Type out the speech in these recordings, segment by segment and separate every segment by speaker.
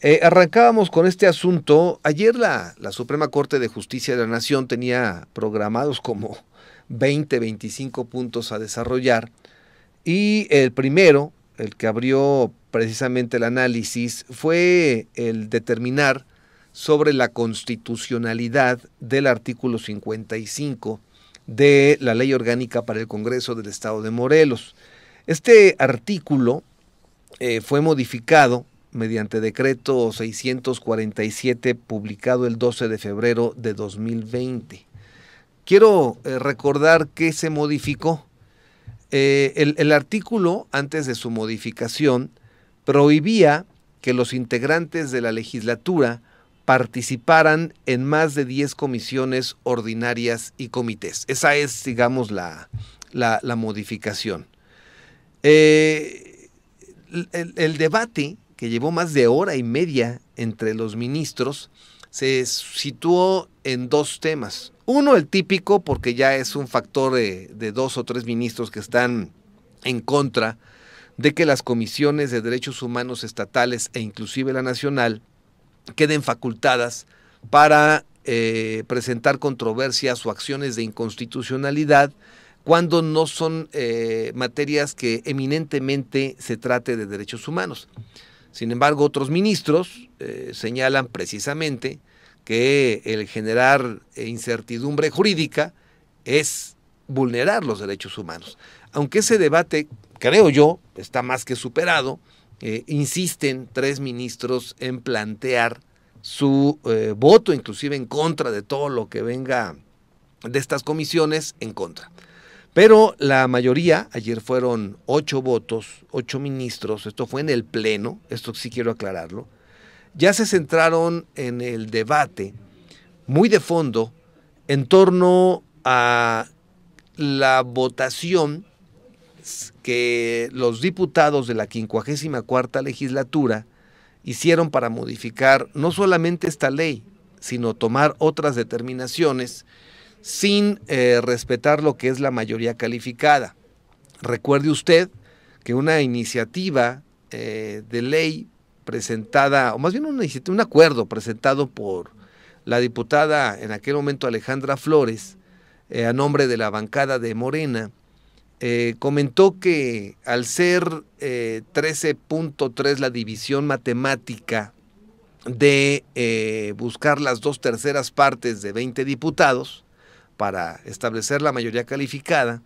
Speaker 1: Eh, arrancábamos con este asunto. Ayer la, la Suprema Corte de Justicia de la Nación tenía programados como 20, 25 puntos a desarrollar. Y el primero, el que abrió precisamente el análisis, fue el determinar sobre la constitucionalidad del artículo 55 de la Ley Orgánica para el Congreso del Estado de Morelos. Este artículo eh, fue modificado mediante decreto 647 publicado el 12 de febrero de 2020. Quiero eh, recordar que se modificó. Eh, el, artículo, antes de su modificación, prohibía que los integrantes de la legislatura participaran en más de 10 comisiones ordinarias y comités. Esa es, digamos, la, modificación. Eh, el, debate que llevó más de hora y media entre los ministros, se situó en dos temas. Uno, el típico, porque ya es un factor de, dos o tres ministros que están en contra de que las comisiones de derechos humanos estatales e inclusive la nacional queden facultadas para eh, presentar controversias o acciones de inconstitucionalidad cuando no son eh, materias que eminentemente se trate de derechos humanos. Sin embargo, otros ministros eh, señalan precisamente que el generar eh, incertidumbre jurídica es vulnerar los derechos humanos. Aunque ese debate, creo yo, está más que superado, eh, insisten tres ministros en plantear su voto, inclusive en contra de todo lo que venga de estas comisiones, en contra. Pero la mayoría, ayer fueron ocho votos, ocho ministros, esto fue en el Pleno, esto sí quiero aclararlo, ya se centraron en el debate muy de fondo en torno a la votación que los diputados de la 54 legislatura hicieron para modificar no solamente esta ley, sino tomar otras determinaciones sin eh, respetar lo que es la mayoría calificada. Recuerde usted que una iniciativa eh, de ley presentada, o más bien un acuerdo presentado por la diputada en aquel momento Alejandra Flores, eh, a nombre de la bancada de Morena, comentó que al ser 13.3 la división matemática de buscar las dos terceras partes de 20 diputados, para establecer la mayoría calificada,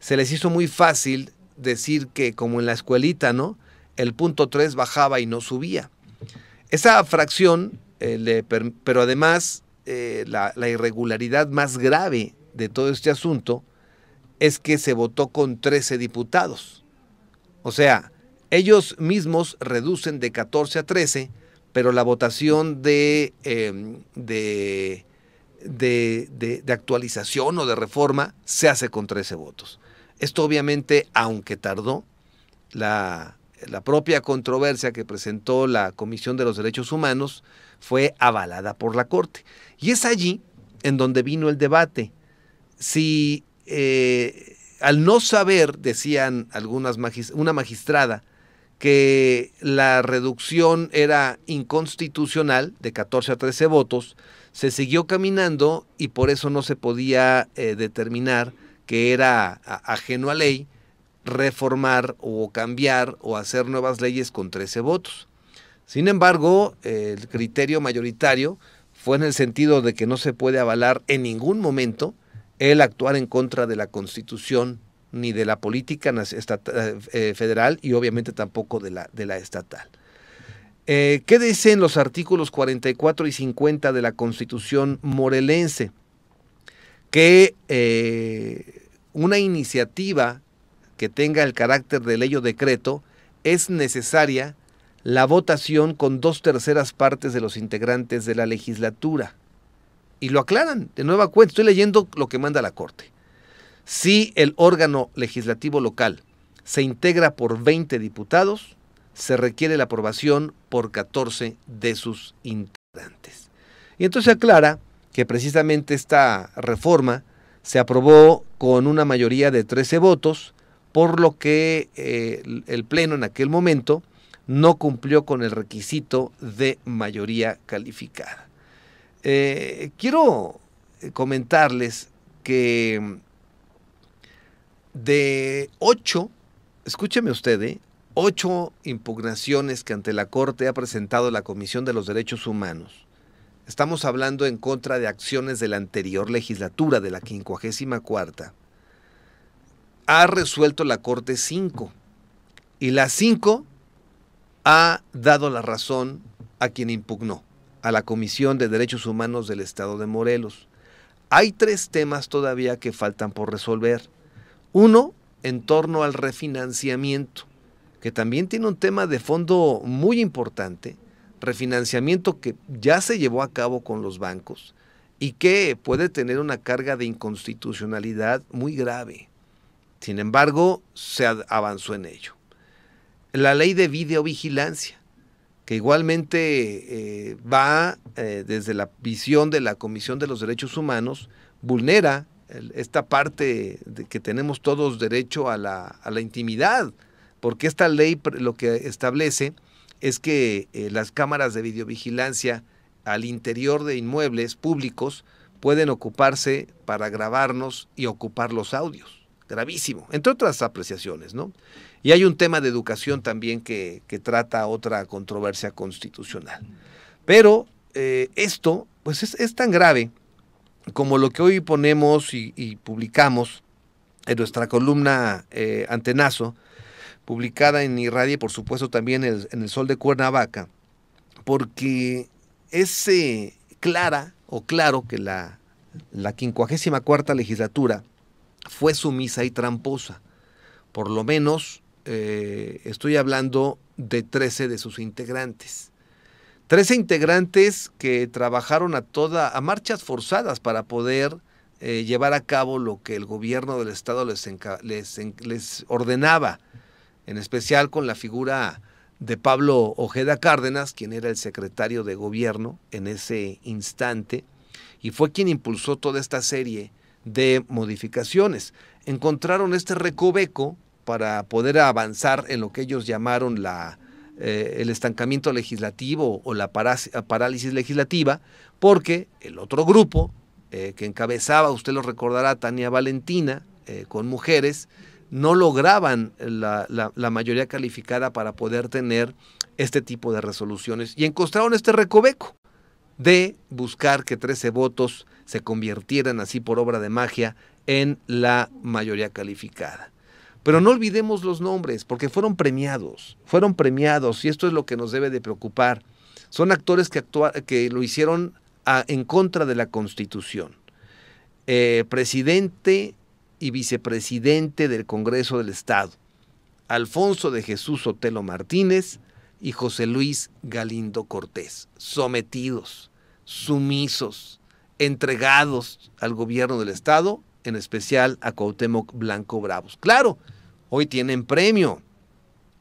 Speaker 1: se les hizo muy fácil decir que, como en la escuelita, ¿no? El punto 3 bajaba y no subía. Esa fracción, eh, pero además eh, la, irregularidad más grave de todo este asunto es que se votó con 13 diputados. O sea, ellos mismos reducen de 14 a 13, pero la votación de, em, de de, actualización o de reforma se hace con 13 votos. Esto obviamente, aunque tardó, la, propia controversia que presentó la Comisión de los Derechos Humanos fue avalada por la Corte. Y es allí en donde vino el debate. Si eh, al no saber, decían algunas una magistrada, que la reducción era inconstitucional de 14 a 13 votos, se siguió caminando y por eso no se podía eh, determinar que era ajeno a ley reformar o cambiar o hacer nuevas leyes con 13 votos. Sin embargo, el criterio mayoritario fue en el sentido de que no se puede avalar en ningún momento el actuar en contra de la Constitución ni de la política eh, federal y obviamente tampoco de la, de la estatal. Eh, ¿Qué dicen los artículos 44 y 50 de la Constitución morelense? Que eh, una iniciativa que tenga el carácter de ley o decreto es necesaria la votación con dos terceras partes de los integrantes de la legislatura. Y lo aclaran, de nueva cuenta, estoy leyendo lo que manda la Corte. Si el órgano legislativo local se integra por 20 diputados, se requiere la aprobación por 14 de sus integrantes. Y entonces aclara que precisamente esta reforma se aprobó con una mayoría de 13 votos, por lo que eh, el Pleno en aquel momento no cumplió con el requisito de mayoría calificada. Eh, quiero comentarles que de 8, escúcheme usted, eh, ocho impugnaciones que ante la Corte ha presentado la Comisión de los Derechos Humanos. Estamos hablando en contra de acciones de la anterior legislatura, de la 54. Ha resuelto la Corte 5 y la 5 ha dado la razón a quien impugnó, a la Comisión de Derechos Humanos del Estado de Morelos. Hay tres temas todavía que faltan por resolver. Uno, en torno al refinanciamiento que también tiene un tema de fondo muy importante, refinanciamiento que ya se llevó a cabo con los bancos y que puede tener una carga de inconstitucionalidad muy grave. Sin embargo, se avanzó en ello. La ley de videovigilancia, que igualmente eh, va eh, desde la visión de la Comisión de los Derechos Humanos, vulnera esta parte de que tenemos todos derecho a la, a la intimidad, porque esta ley lo que establece es que eh, las cámaras de videovigilancia al interior de inmuebles públicos pueden ocuparse para grabarnos y ocupar los audios. Gravísimo, entre otras apreciaciones, ¿no? Y hay un tema de educación también que, trata otra controversia constitucional. Pero eh, esto, pues es, tan grave como lo que hoy ponemos y, publicamos en nuestra columna eh, Antenazo, publicada en Irradia y por supuesto también en el, Sol de Cuernavaca, porque es clara o claro que la, la 54 legislatura fue sumisa y tramposa. Por lo menos eh, estoy hablando de 13 de sus integrantes. 13 integrantes que trabajaron a toda a marchas forzadas para poder eh, llevar a cabo lo que el gobierno del estado les ordenaba en especial con la figura de Pablo Ojeda Cárdenas, quien era el secretario de gobierno en ese instante, y fue quien impulsó toda esta serie de modificaciones. Encontraron este recoveco para poder avanzar en lo que ellos llamaron la, eh, el estancamiento legislativo o la parálisis legislativa, porque el otro grupo eh, que encabezaba, usted lo recordará, Tania Valentina, eh, con mujeres, no lograban la, mayoría calificada para poder tener este tipo de resoluciones y encontraron este recoveco de buscar que 13 votos se convirtieran así por obra de magia en la mayoría calificada. Pero no olvidemos los nombres, porque fueron premiados, fueron premiados y esto es lo que nos debe de preocupar. Son actores que, que lo hicieron ah, en contra de la Constitución. Eh, presidente y vicepresidente del Congreso del Estado, Alfonso de Jesús Otelo Martínez y José Luis Galindo Cortés, sometidos, sumisos, entregados al gobierno del Estado, en especial a Cuauhtémoc Blanco Bravos. Claro, hoy tienen premio.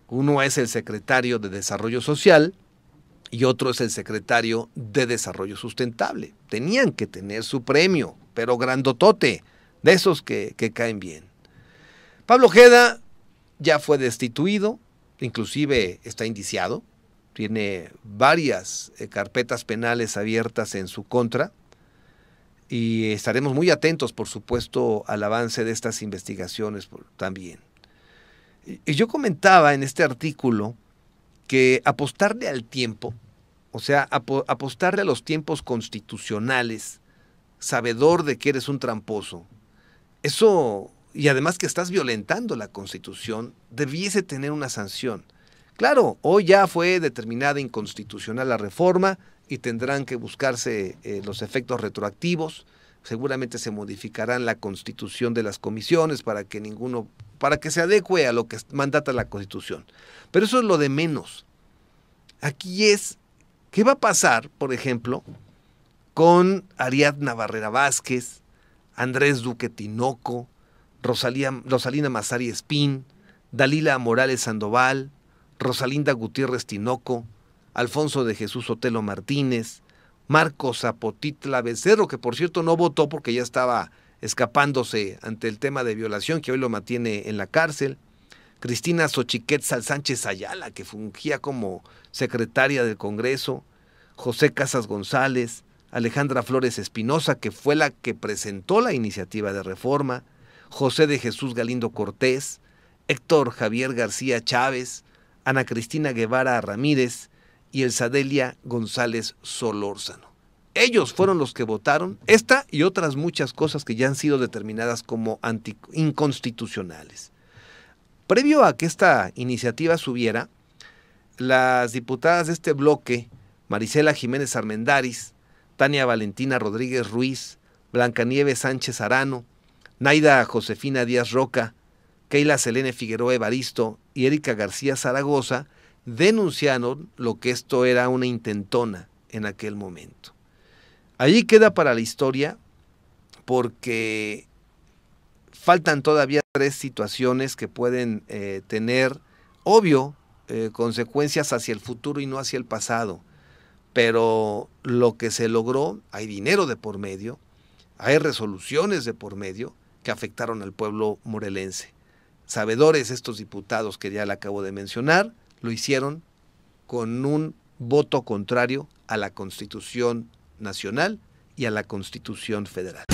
Speaker 1: Uno es el secretario de Desarrollo Social y otro es el secretario de Desarrollo Sustentable. Tenían que tener su premio, pero grandotote, de esos que, caen bien. Pablo Jeda ya fue destituido, inclusive está indiciado, tiene varias eh, carpetas penales abiertas en su contra y estaremos muy atentos, por supuesto, al avance de estas investigaciones también. Y yo comentaba en este artículo que apostarle al tiempo, o sea, apostarle a los tiempos constitucionales, sabedor de que eres un tramposo, eso, y además que estás violentando la constitución, debiese tener una sanción. Claro, hoy ya fue determinada inconstitucional la reforma y tendrán que buscarse eh, los efectos retroactivos. Seguramente se modificarán la constitución de las comisiones para que ninguno, para que se adecue a lo que mandata la constitución. Pero eso es lo de menos. Aquí es, ¿qué va a pasar, por ejemplo, con Ariadna Barrera Vázquez, Andrés Duque Tinoco, Rosalina Mazari Espín, Dalila Morales Sandoval, Rosalinda Gutiérrez Tinoco, Alfonso de Jesús Otelo Martínez, Marco Zapotitla Becerro, que por cierto no votó porque ya estaba escapándose ante el tema de violación que hoy lo mantiene en la cárcel, Cristina Sochiquetzal Sánchez Ayala, que fungía como secretaria del Congreso, José Casas González, Alejandra Flores Espinosa, que fue la que presentó la iniciativa de reforma, José de Jesús Galindo Cortés, Héctor Javier García Chávez, Ana Cristina Guevara Ramírez y el González Solórzano. Ellos fueron los que votaron esta y otras muchas cosas que ya han sido determinadas como inconstitucionales. Previo a que esta iniciativa subiera, las diputadas de este bloque, Marisela Jiménez Armendáriz, Tania Valentina Rodríguez Ruiz, Blancanieves Sánchez Arano, Naida Josefina Díaz Roca, Keila Selene Figueroa Evaristo y Erika García Zaragoza denunciaron lo que esto era una intentona en aquel momento. Allí queda para la historia porque faltan todavía tres situaciones que pueden eh, tener, obvio, eh, consecuencias hacia el futuro y no hacia el pasado pero lo que se logró, hay dinero de por medio, hay resoluciones de por medio que afectaron al pueblo morelense. Sabedores estos diputados que ya le acabo de mencionar, lo hicieron con un voto contrario a la Constitución Nacional y a la Constitución Federal.